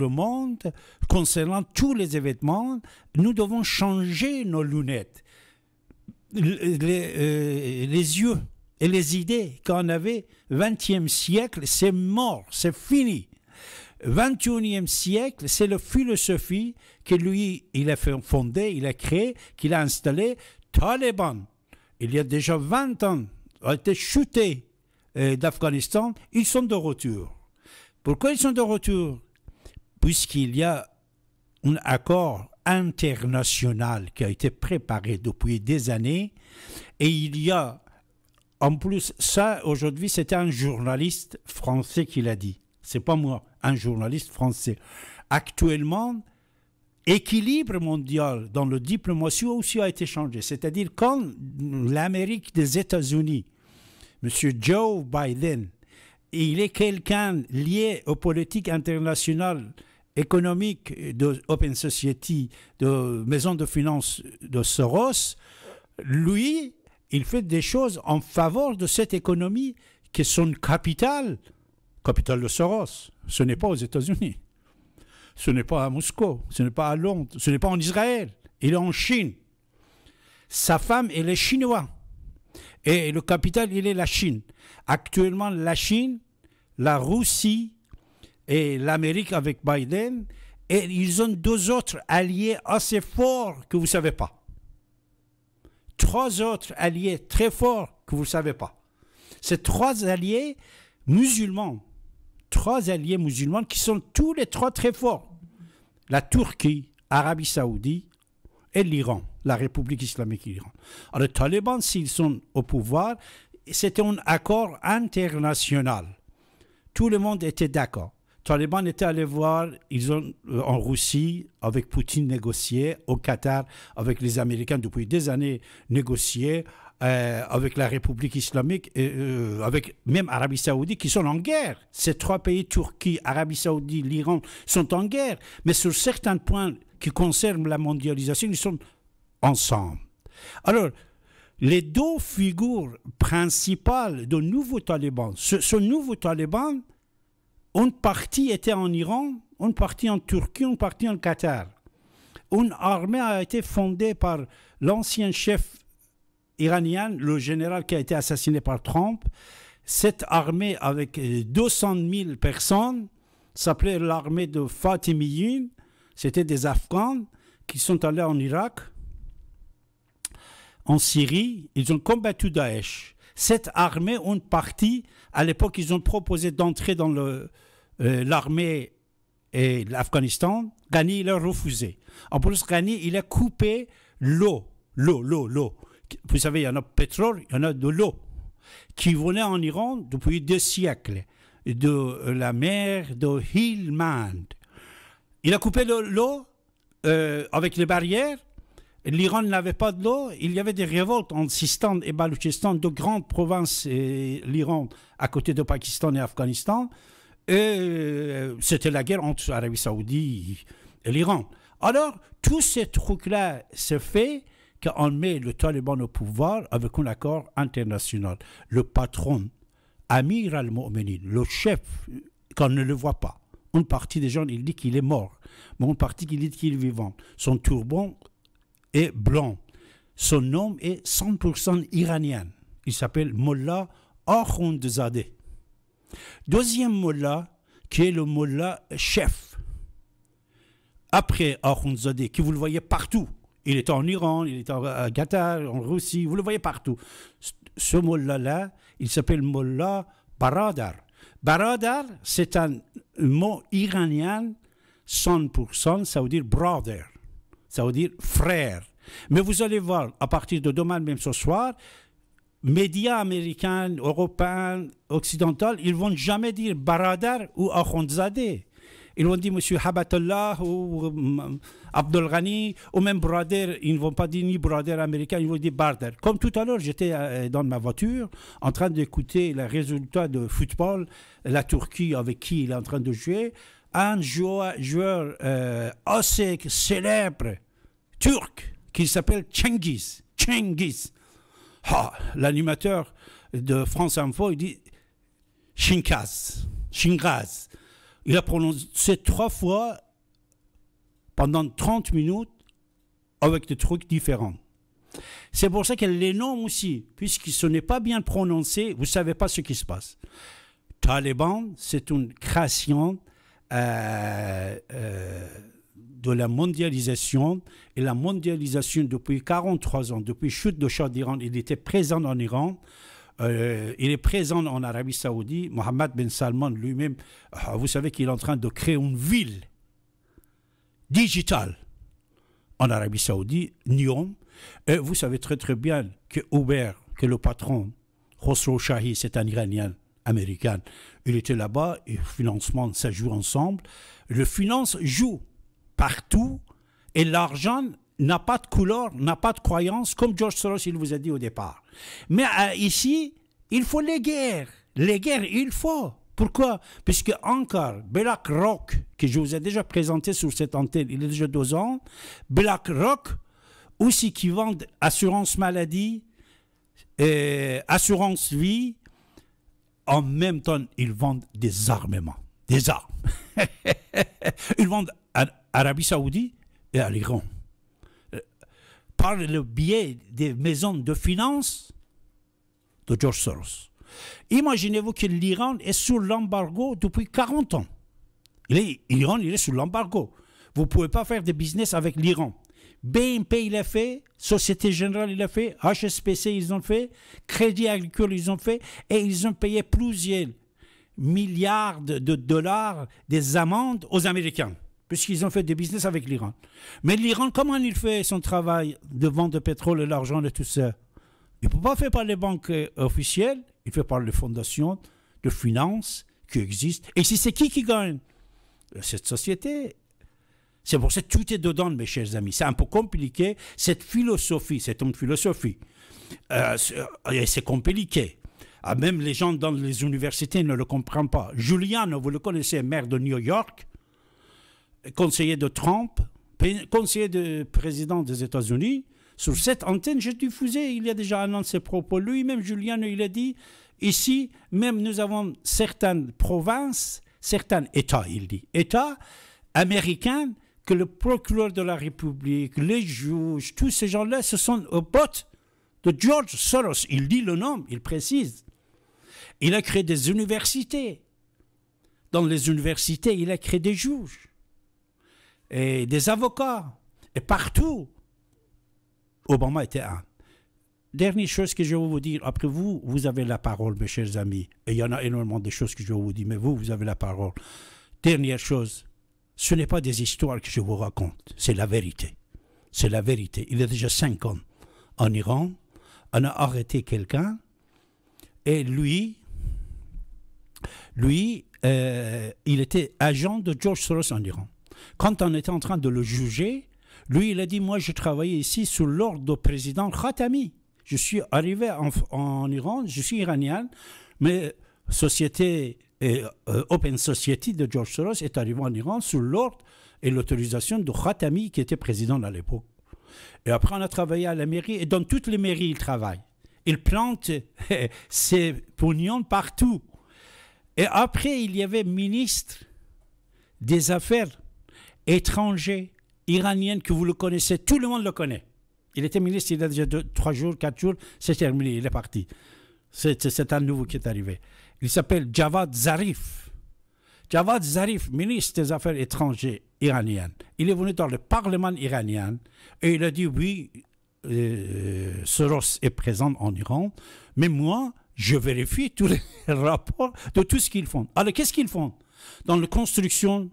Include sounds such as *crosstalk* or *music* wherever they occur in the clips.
le monde, concernant tous les événements, nous devons changer nos lunettes, euh, les, yeux et les idées qu'on avait. 20e siècle, c'est mort, c'est fini. 21e siècle, c'est la philosophie que lui, il a fondée, il a créé, qu'il a installé. Taliban. Il y a déjà 20 ans, a été chuté euh, d'Afghanistan, ils sont de retour. Pourquoi ils sont de retour puisqu'il y a un accord international qui a été préparé depuis des années et il y a en plus ça aujourd'hui c'était un journaliste français qui l'a dit c'est pas moi un journaliste français actuellement équilibre mondial dans le diplomatie aussi a été changé c'est-à-dire quand l'Amérique des États-Unis M. Joe Biden il est quelqu'un lié aux politiques internationales économiques de Open Society, de maison de finance de Soros. Lui, il fait des choses en faveur de cette économie qui est son capital, capital de Soros. Ce n'est pas aux États-Unis, ce n'est pas à Moscou, ce n'est pas à Londres, ce n'est pas en Israël, il est en Chine. Sa femme, elle est chinoise. Et le capital, il est la Chine. Actuellement, la Chine, la Russie et l'Amérique avec Biden, et ils ont deux autres alliés assez forts que vous ne savez pas. Trois autres alliés très forts que vous ne savez pas. Ces trois alliés musulmans, trois alliés musulmans qui sont tous les trois très forts. La Turquie, l'Arabie Saoudite et l'Iran la République islamique d'Iran. Alors, les talibans, s'ils sont au pouvoir, c'était un accord international. Tout le monde était d'accord. talibans étaient allés voir, ils ont euh, en Russie avec Poutine négocié, au Qatar avec les Américains depuis des années négocié, euh, avec la République islamique, et, euh, avec même Arabie Saoudite qui sont en guerre. Ces trois pays, Turquie, Arabie Saoudite, l'Iran, sont en guerre. Mais sur certains points qui concernent la mondialisation, ils sont ensemble. Alors, les deux figures principales de nouveau Taliban, ce, nouveau Taliban, une partie était en Iran, une partie en Turquie, une partie en Qatar. Une armée a été fondée par l'ancien chef iranien, le général qui a été assassiné par Trump. Cette armée avec 200 euh, 000 personnes s'appelait l'armée de Fatimiyin. C'était des Afghans qui sont allés en Irak en Syrie, ils ont combattu Daesh. Cette armée, une partie, à l'époque, ils ont proposé d'entrer dans euh, l'armée et l'Afghanistan. Ghani, il a refusé. En plus, Ghani, il a coupé l'eau, l'eau, l'eau, l'eau. Vous savez, il y en a pétrole, il y en a de l'eau qui venait en Iran depuis deux siècles, de la mer de Hilmand. Il a coupé l'eau euh, avec les barrières L'Iran n'avait pas de l'eau, il y avait des révoltes en Sistan et Balochistan, deux grandes provinces, l'Iran à côté de Pakistan et Afghanistan. Et euh, c'était la guerre entre l'Arabie Saoudite et l'Iran. Alors, tout ce truc là se fait qu'on met le Taliban au pouvoir avec un accord international. Le patron, Amir al-Mu'minin, le chef, qu'on ne le voit pas. Une partie des gens, il dit qu'il est mort, mais une partie qui dit qu'il est vivant. Son turban est blanc. Son nom est 100% iranien. Il s'appelle Mollah Akhundzadeh. Deuxième Mollah, qui est le Mollah chef. Après Akhundzadeh, qui vous le voyez partout. Il est en Iran, il est en Qatar, en Russie, vous le voyez partout. Ce Mollah-là, il s'appelle Mollah Baradar. Baradar, c'est un mot iranien 100%, ça veut dire brother ça veut dire frère. Mais vous allez voir, à partir de demain, même ce soir, médias américains, européens, occidentaux, ils vont jamais dire Baradar ou Akhondzadeh. Ils vont dire Monsieur Habatullah ou euh, Abdul ou même Brader. Ils ne vont pas dire ni Brader américain, ils vont dire Barder. Comme tout à l'heure, j'étais euh, dans ma voiture en train d'écouter les résultats de football, la Turquie avec qui il est en train de jouer un joueur, joueur euh, célèbre turc qui s'appelle Cengiz. Cengiz. L'animateur de France Info, il dit Shinkaz. Il a prononcé trois fois pendant 30 minutes avec des trucs différents. C'est pour ça qu'elle les noms aussi, puisque ce n'est pas bien prononcé, vous ne savez pas ce qui se passe. Taliban, c'est une création euh, euh, de la mondialisation. Et la mondialisation, depuis 43 ans, depuis chute de Shah d'Iran, il était présent en Iran. Euh, il est présent en Arabie Saoudite. Mohammed Ben Salman lui-même, vous savez qu'il est en train de créer une ville digitale en Arabie Saoudite, Nyon. Et vous savez très très bien que Uber, que le patron, Khosrow Shahi, c'est un Iranien américaine. Il était là-bas et le financement, ça joue ensemble. Le finance joue partout et l'argent n'a pas de couleur, n'a pas de croyance, comme George Soros, il vous a dit au départ. Mais euh, ici, il faut les guerres. Les guerres, il faut. Pourquoi Puisque encore, BlackRock, que je vous ai déjà présenté sur cette antenne il y a déjà deux ans, BlackRock, aussi qui vendent assurance maladie, et euh, assurance vie, en même temps, ils vendent des armements, des armes. *laughs* ils vendent à l'Arabie Saoudite et à l'Iran. Euh, par le biais des maisons de finances de George Soros. Imaginez-vous que l'Iran est sous l'embargo depuis 40 ans. L'Iran, il est sous l'embargo. Vous ne pouvez pas faire de business avec l'Iran. BNP, il a fait. Société Générale, il a fait. HSPC, ils ont fait. Crédit Agricole, ils ont fait. Et ils ont payé plusieurs milliards de dollars des amendes aux Américains, puisqu'ils ont fait des business avec l'Iran. Mais l'Iran, comment il fait son travail de vente de pétrole et l'argent et tout ça Il ne peut pas faire par les banques euh, officielles, il fait par les fondations de finances qui existent. Et si c'est qui qui gagne Cette société c'est pour ça que tout est dedans, mes chers amis. C'est un peu compliqué, cette philosophie, c'est une philosophie. Euh, c'est compliqué. Ah, même les gens dans les universités ne le comprennent pas. Julian, vous le connaissez, maire de New York, conseiller de Trump, conseiller de président des États-Unis. Sur cette antenne, j'ai diffusé, il y a déjà annoncé ses propos. Lui-même, Julian, il a dit, ici, même nous avons certaines provinces, certains États, il dit, États américains que le procureur de la République, les juges, tous ces gens-là, ce sont aux bottes de George Soros. Il dit le nom, il précise. Il a créé des universités. Dans les universités, il a créé des juges et des avocats. Et partout, Obama était un. Dernière chose que je vais vous dire, après vous, vous avez la parole, mes chers amis. Et il y en a énormément de choses que je vais vous dire, mais vous, vous avez la parole. Dernière chose, ce n'est pas des histoires que je vous raconte, c'est la vérité. C'est la vérité. Il y a déjà cinq ans, en Iran. On a arrêté quelqu'un et lui, lui, euh, il était agent de George Soros en Iran. Quand on était en train de le juger, lui, il a dit, moi, je travaillais ici sous l'ordre du président Khatami. Je suis arrivé en, en Iran, je suis iranien, mais société et euh, Open Society de George Soros est arrivé en Iran sous l'ordre et l'autorisation de Khatami, qui était président à l'époque. Et après, on a travaillé à la mairie, et dans toutes les mairies, il travaille. Il plante *laughs* ses pognons partout. Et après, il y avait ministre des Affaires étrangères iraniennes, que vous le connaissez, tout le monde le connaît. Il était ministre, il y a déjà deux, trois jours, quatre jours, c'est terminé, il est parti. C'est un nouveau qui est arrivé. Il s'appelle Javad Zarif. Javad Zarif, ministre des Affaires étrangères iraniennes. Il est venu dans le Parlement iranien et il a dit oui, euh, Soros est présent en Iran, mais moi, je vérifie tous les *laughs* rapports de tout ce qu'ils font. Alors, qu'est-ce qu'ils font Dans la construction,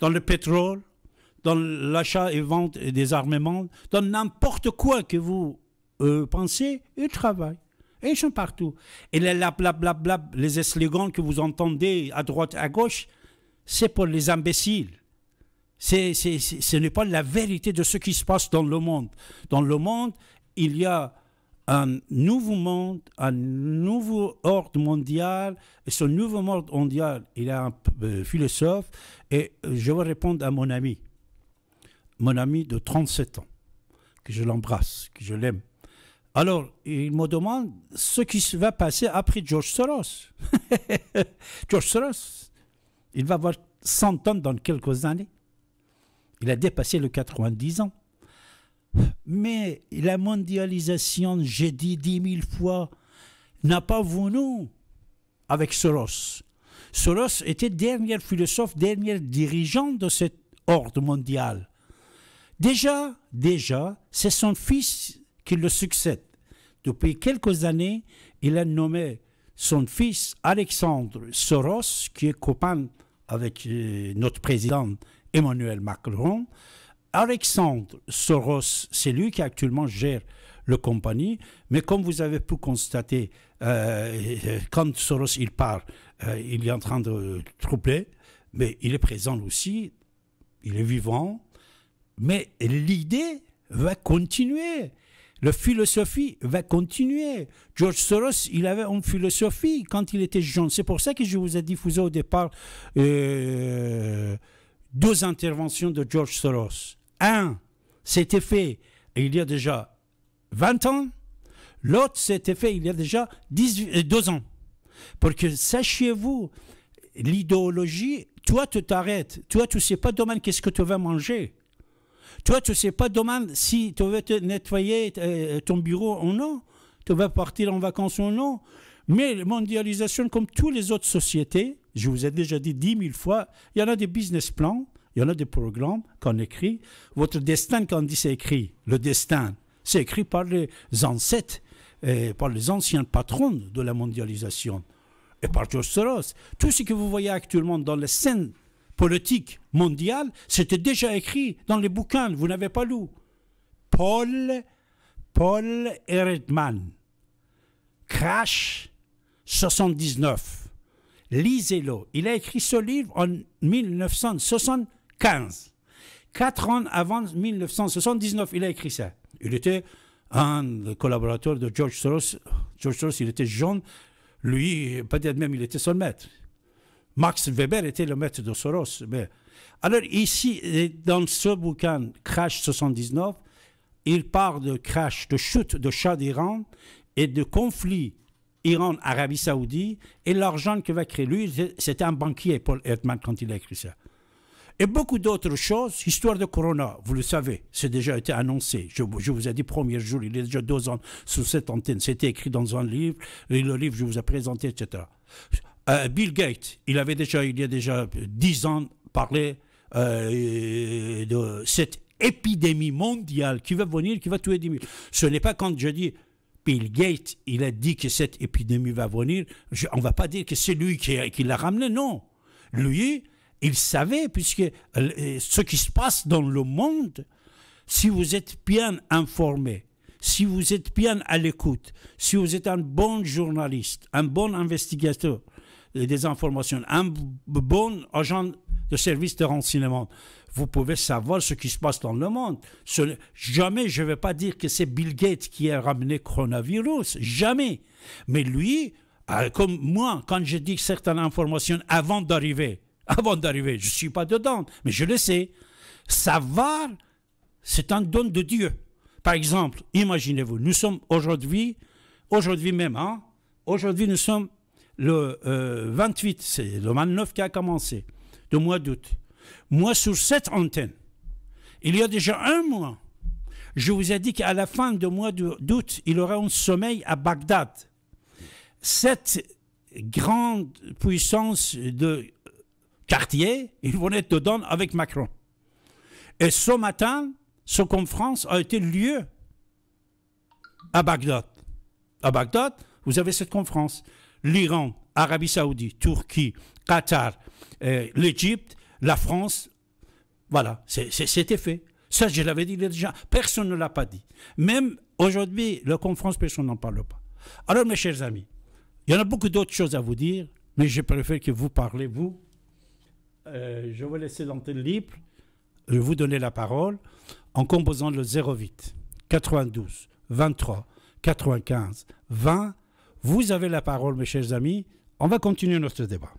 dans le pétrole, dans l'achat et vente des armements, dans n'importe quoi que vous euh, pensez, ils travaillent. Et ils sont partout. Et les blablabla, les slogans que vous entendez à droite, à gauche, c'est pour les imbéciles. C'est, ce n'est pas la vérité de ce qui se passe dans le monde. Dans le monde, il y a un nouveau monde, un nouveau ordre mondial. Et ce nouveau ordre mondial, il y a un euh, philosophe. Et euh, je vais répondre à mon ami, mon ami de 37 ans, que je l'embrasse, que je l'aime. Alors, il me demande ce qui va passer après George Soros. *laughs* George Soros, il va avoir 100 ans dans quelques années. Il a dépassé le 90 ans. Mais la mondialisation, j'ai dit dix mille fois, n'a pas voulu avec Soros. Soros était dernier philosophe, dernier dirigeant de cet ordre mondial. Déjà, déjà, c'est son fils qui le succède. Depuis quelques années, il a nommé son fils Alexandre Soros, qui est copain avec euh, notre président Emmanuel Macron. Alexandre Soros, c'est lui qui actuellement gère le compagnie, mais comme vous avez pu constater, euh, *laughs* quand Soros il part, euh, il est en train de troubler, mais il est présent aussi, il est vivant, mais l'idée va continuer. La philosophie va continuer. George Soros, il avait une philosophie quand il était jeune. C'est pour ça que je vous ai diffusé au départ euh, deux interventions de George Soros. Un, c'était fait il y a déjà 20 ans. L'autre, c'était fait il y a déjà 18, euh, ans. Pour que sachiez-vous, l'idéologie, toi tu t'arrêtes, toi tu sais pas demain qu'est-ce que tu vas manger. Tu ne sais pas demain si tu veux te nettoyer euh, ton bureau ou non, tu vas partir en vacances ou non. Mais la mondialisation, comme toutes les autres sociétés, je vous ai déjà dit dix mille fois, il y en a des business plans, il y en a des programmes qu'on écrit. Votre destin, quand on dit c'est écrit, le destin, c'est écrit par les ancêtres, et euh, par les anciens patrons de la mondialisation, et par George Soros. Tout ce que vous voyez actuellement dans les scènes politique mondiale, c'était déjà écrit dans les bouquins, vous n'avez pas lu. Paul, Paul Eredman, Crash 79. Lisez-le. Il a écrit ce livre en 1975. Quatre ans avant 1979, il a écrit ça. Il était un collaborateur de George Soros. George Soros, il était jeune. Lui, pas être même, il était son maître. Max Weber était le maître de Soros. Mais... Alors ici, dans ce bouquin, Crash 79, il parle de crash, de chute de Shah d'Iran et de conflit Iran-Arabie Saoudite et l'argent que va créer. Lui, c'était un banquier, Paul Edman, quand il a écrit ça. Et beaucoup d'autres choses, histoire de Corona, vous le savez, c'est déjà été annoncé. Je, vous ai dit premier jour, il est déjà deux ans sous cette antenne, c'était écrit dans un livre, et le livre je vous ai présenté, etc. Euh, Bill Gates, il avait déjà, il y a déjà dix ans, parlé euh, euh, de cette épidémie mondiale qui va venir, qui va tuer 10 000. Ce n'est pas quand je dis Bill Gates, il a dit que cette épidémie va venir, on ne va pas dire que c'est lui qui, l'a ramené, non. Lui, il savait, puisque ce qui se passe dans le monde, si vous êtes bien informé, si vous êtes bien à l'écoute, si vous êtes un bon journaliste, un bon investigateur, les des informations. Un bon agent de service de renseignement, vous pouvez savoir ce qui se passe dans le monde. jamais je ne vais pas dire que c'est Bill Gates qui a ramené coronavirus, jamais. Mais lui, euh, comme moi, quand je dis certaines informations avant d'arriver, *laughs* avant d'arriver, je ne suis pas dedans, mais je le sais. Savoir, c'est un don de Dieu. Par exemple, imaginez-vous, nous sommes aujourd'hui, aujourd'hui même, hein, aujourd'hui nous sommes le 28, euh, c'est le 29 qui a commencé, de mois d'août. Moi, sur cette antenne, il y a déjà un mois, je vous ai dit qu'à la fin du mois d'août, il y aura un sommeil à Bagdad. Cette grande puissance de quartier, ils vont être dedans avec Macron. Et ce matin, cette conférence a été lieu à Bagdad. À Bagdad, vous avez cette conférence l'Iran, Arabie Saoudite, Turquie, Qatar, euh, l'Égypte, la France. Voilà, c'était fait. Ça, je l'avais dit déjà. Personne ne l'a pas dit. Même aujourd'hui, la conférence, personne n'en parle pas. Alors, mes chers amis, il y en a beaucoup d'autres choses à vous dire, mais je préfère que vous parlez, vous. Euh, je vais laisser l'antenne libre. Je vais vous donner la parole en composant le 08 92 23 95 20 vous avez la parole, mes chers amis. On va continuer notre débat.